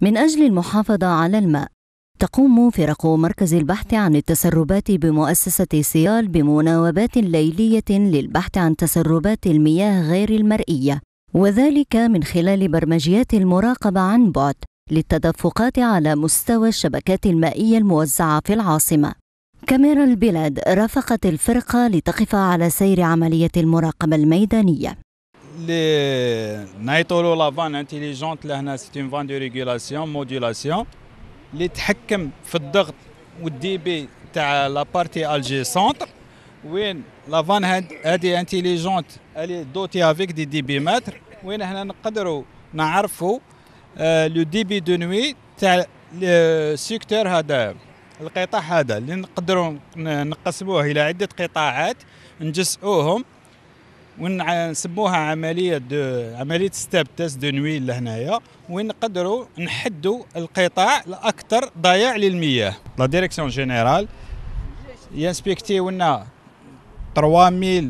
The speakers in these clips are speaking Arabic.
من أجل المحافظة على الماء تقوم فرق مركز البحث عن التسربات بمؤسسة سيال بمناوبات ليلية للبحث عن تسربات المياه غير المرئية وذلك من خلال برمجيات المراقبة عن بعد للتدفقات على مستوى الشبكات المائية الموزعة في العاصمة كاميرا البلاد رافقت الفرقة لتقف على سير عملية المراقبة الميدانية اللي نعيطوا لا فان انتيليجونت لهنا سي اون فان دو ريغولاسيون مودولاسيون اللي تحكم في الضغط والدي بي تاع لا بارتي الجي سونتر وين لا فان هذه انتيليجونت اللي دوتي افيك دي دي بي متر وين هنا نقدروا نعرفوا لو دي بي دو نوي تاع السيكتور هذا القطاع هذا اللي نقدروا نقسموه الى عده قطاعات نجسؤهم ونسموها عمليه دو عمليه ستاب تيست دو نوي لهنايا وين نقدروا نحدوا القطاع الاكثر ضياع للمياه لا ديريكسيون جينيرال ينسبكتي لنا 3000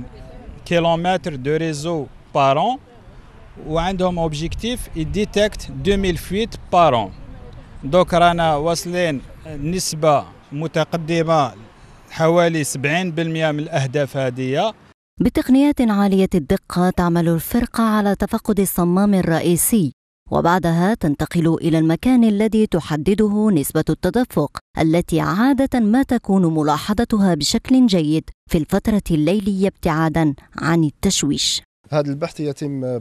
كيلومتر دو ريزو بارون وعندهم اوبجيكتيف يديتكت 2000 فيت بارون دوك رانا واصلين نسبه متقدمه حوالي 70% من الاهداف هذه بتقنيات عالية الدقة تعمل الفرقة على تفقد الصمام الرئيسي وبعدها تنتقل إلى المكان الذي تحدده نسبة التدفق التي عادة ما تكون ملاحظتها بشكل جيد في الفترة الليلية ابتعادا عن التشويش هذا البحث يتم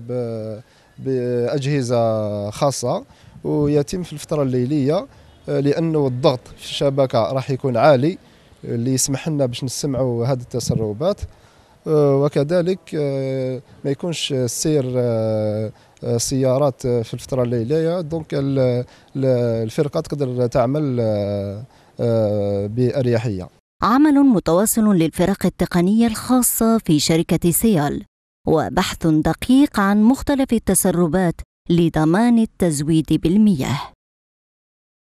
بأجهزة خاصة ويتم في الفترة الليلية آه، لأنه الضغط في الشبكة راح يكون عالي اللي يسمح لنا باش نسمعوا هذه التسربات آه، وكذلك آه، ما يكونش السير آه، سيارات في الفتره الليليه دونك الفرقه تقدر تعمل باريحيه عمل متواصل للفرق التقنيه الخاصه في شركه سيال وبحث دقيق عن مختلف التسربات لضمان التزويد بالمياه